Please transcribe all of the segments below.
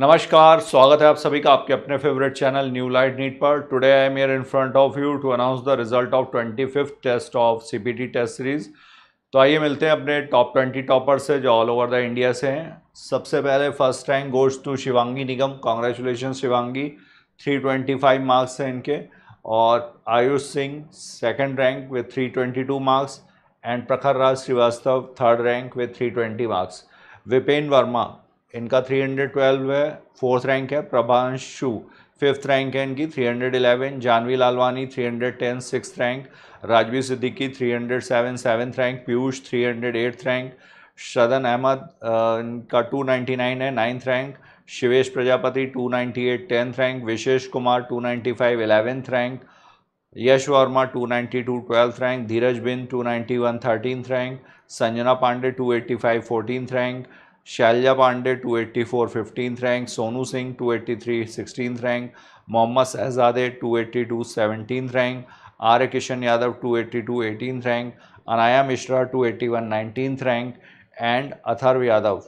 नमस्कार स्वागत है आप सभी का आपके अपने favourite channel new light NEET पर today I am here in front of you to announce the result of twenty fifth test of CPT test series तो आइए मिलते हैं अपने टॉप ट्वेंटी टॉपर से जो ऑल ओवर द इंडिया से हैं सबसे पहले first rank goes to Shivangi Nigam congratulation Shivangi three twenty five marks हैं इनके और Ayush Singh second rank with three twenty two marks and Prakhar Raj Srivastava third rank with three twenty marks Vipen Verma इनका 312 है फोर्थ रैंक है प्रभांशु फिफ्थ रैंक है इनकी 311 Janvi Lalwani 310 six rank Rajveer Siddiqui 307 seventh rank Piyush 308 rank Shadan Ahmad इनका 299 है ninth rank Shivesh Prajapati 298 tenth rank Vishesh Kumar 295 eleventh rank Yash Verma 292 twelfth rank Dheeraj Bind 291 thirteenth rank Sanjana Pandey 285 fourteenth rank Shailja Pandey 284 15th rank Sonu Singh 283 16th rank Mohammad Shahzade 282 17th rank Arya Kishan Yadav 282 eighteenth rank Anaya Mishra 281 19th rank and Atharv Yadav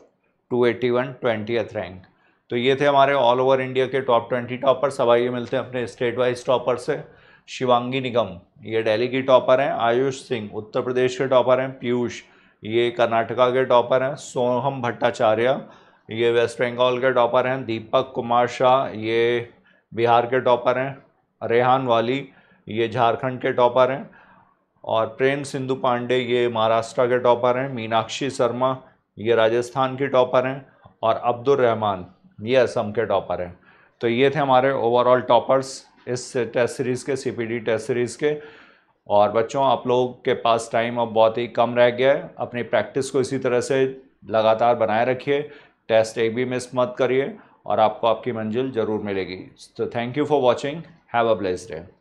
281 20th rank तो ये थे हमारे all over India के top 20 topper सब आइए मिलते हैं अपने स्टेट वाइज टॉपर से शिवांगी निगम ये डेली की टॉपर हैं आयुष सिंह उत्तर प्रदेश के टॉपर हैं पीयूष ये कर्नाटका के टॉपर हैं सोहम भट्टाचार्य ये वेस्ट बंगाल के टॉपर हैं दीपक कुमार शाह ये बिहार के टॉपर हैं रेहान वाली ये झारखंड के टॉपर हैं और प्रेम सिंधु पांडे ये महाराष्ट्र के टॉपर हैं मीनाक्षी शर्मा ये राजस्थान के टॉपर हैं और अब्दुल रहमान ये असम के टॉपर हैं तो ये थे हमारे ओवरऑल टॉपर्स इस टेस्ट सीरीज़ के सीपीडी टेस्ट सीरीज़ के और बच्चों आप लोग के पास टाइम अब बहुत ही कम रह गया है अपनी प्रैक्टिस को इसी तरह से लगातार बनाए रखिए टेस्ट एक भी मिस मत करिए और आपको आपकी मंजिल ज़रूर मिलेगी तो thank you for watching have a bless day